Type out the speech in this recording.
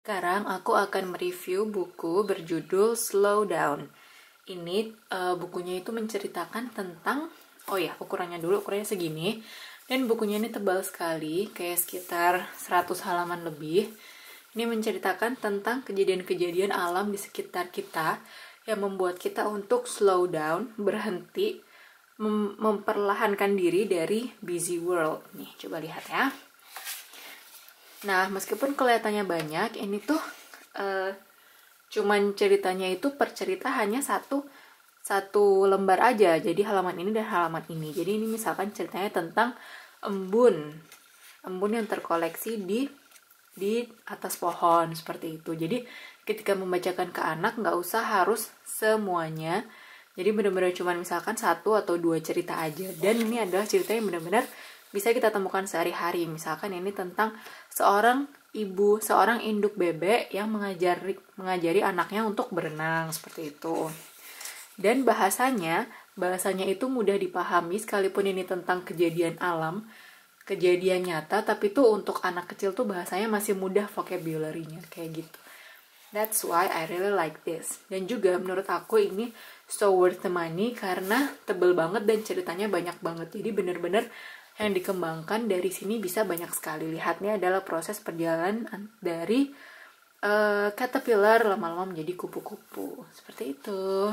Sekarang aku akan mereview buku berjudul Slow Down. Ini uh, bukunya itu menceritakan tentang oh ya, ukurannya dulu ukurannya segini dan bukunya ini tebal sekali, kayak sekitar 100 halaman lebih. Ini menceritakan tentang kejadian-kejadian alam di sekitar kita yang membuat kita untuk slow down, berhenti, mem memperlahankan diri dari busy world. Nih, coba lihat ya. Nah, meskipun kelihatannya banyak, ini tuh uh, cuman ceritanya itu per cerita hanya satu satu lembar aja. Jadi halaman ini dan halaman ini. Jadi ini misalkan ceritanya tentang embun. Embun yang terkoleksi di di atas pohon seperti itu. Jadi ketika membacakan ke anak nggak usah harus semuanya. Jadi benar-benar cuman misalkan satu atau dua cerita aja. Dan ini adalah cerita yang benar-benar bisa kita temukan sehari-hari. Misalkan ini tentang seorang ibu, seorang induk bebek yang mengajari mengajari anaknya untuk berenang seperti itu. Dan bahasanya, bahasanya itu mudah dipahami sekalipun ini tentang kejadian alam, kejadian nyata, tapi itu untuk anak kecil tuh bahasanya masih mudah vocabulary-nya kayak gitu. That's why I really like this. Dan juga menurut aku ini so worth the money karena tebel banget dan ceritanya banyak banget. Jadi bener-bener yang dikembangkan dari sini bisa banyak sekali lihatnya adalah proses perjalanan dari uh, caterpillar lama-lama menjadi kupu-kupu seperti itu